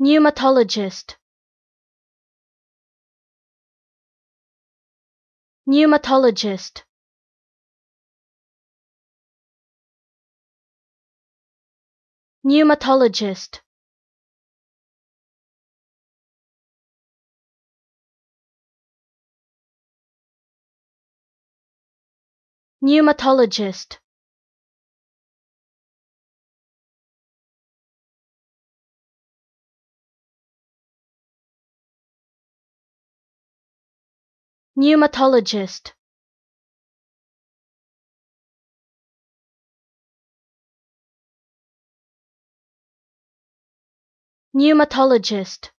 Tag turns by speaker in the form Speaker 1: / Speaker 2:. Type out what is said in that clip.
Speaker 1: Pneumatologist Pneumatologist Pneumatologist Pneumatologist Pneumatologist Pneumatologist